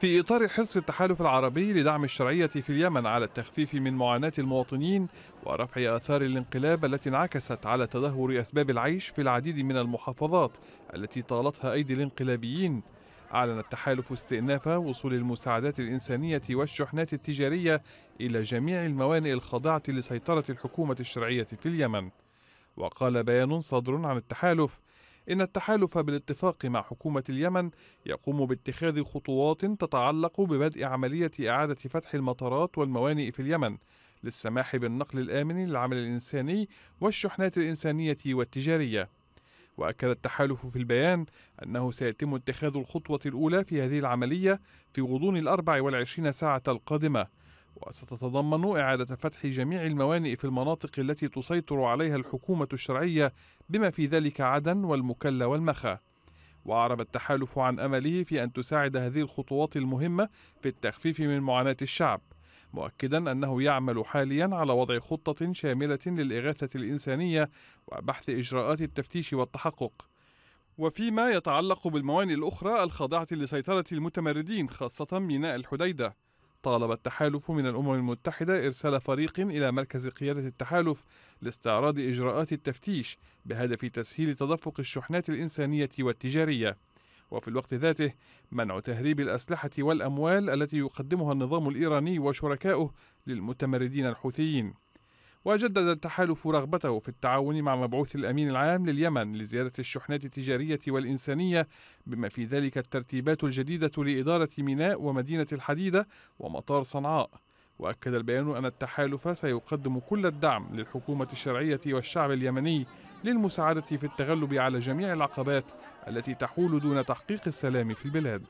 في إطار حرص التحالف العربي لدعم الشرعية في اليمن على التخفيف من معاناة المواطنين ورفع آثار الانقلاب التي انعكست على تدهور أسباب العيش في العديد من المحافظات التي طالتها أيدي الانقلابيين أعلن التحالف استئناف وصول المساعدات الإنسانية والشحنات التجارية إلى جميع الموانئ الخاضعة لسيطرة الحكومة الشرعية في اليمن وقال بيان صادر عن التحالف إن التحالف بالاتفاق مع حكومة اليمن يقوم باتخاذ خطوات تتعلق ببدء عملية إعادة فتح المطارات والموانئ في اليمن للسماح بالنقل الآمن للعمل الإنساني والشحنات الإنسانية والتجارية. وأكد التحالف في البيان أنه سيتم اتخاذ الخطوة الأولى في هذه العملية في غضون الأربع والعشرين ساعة القادمة وستتضمن إعادة فتح جميع الموانئ في المناطق التي تسيطر عليها الحكومة الشرعية بما في ذلك عدن والمكلا والمخا وأعرب التحالف عن أمله في أن تساعد هذه الخطوات المهمة في التخفيف من معاناة الشعب مؤكدا أنه يعمل حاليا على وضع خطة شاملة للإغاثة الإنسانية وبحث إجراءات التفتيش والتحقق وفيما يتعلق بالموانئ الأخرى الخاضعة لسيطرة المتمردين خاصة ميناء الحديدة طالب التحالف من الأمم المتحدة إرسال فريق إلى مركز قيادة التحالف لاستعراض إجراءات التفتيش بهدف تسهيل تدفق الشحنات الإنسانية والتجارية. وفي الوقت ذاته منع تهريب الأسلحة والأموال التي يقدمها النظام الإيراني وشركائه للمتمردين الحوثيين. وجدد التحالف رغبته في التعاون مع مبعوث الأمين العام لليمن لزيادة الشحنات التجارية والإنسانية بما في ذلك الترتيبات الجديدة لإدارة ميناء ومدينة الحديدة ومطار صنعاء وأكد البيان أن التحالف سيقدم كل الدعم للحكومة الشرعية والشعب اليمني للمساعدة في التغلب على جميع العقبات التي تحول دون تحقيق السلام في البلاد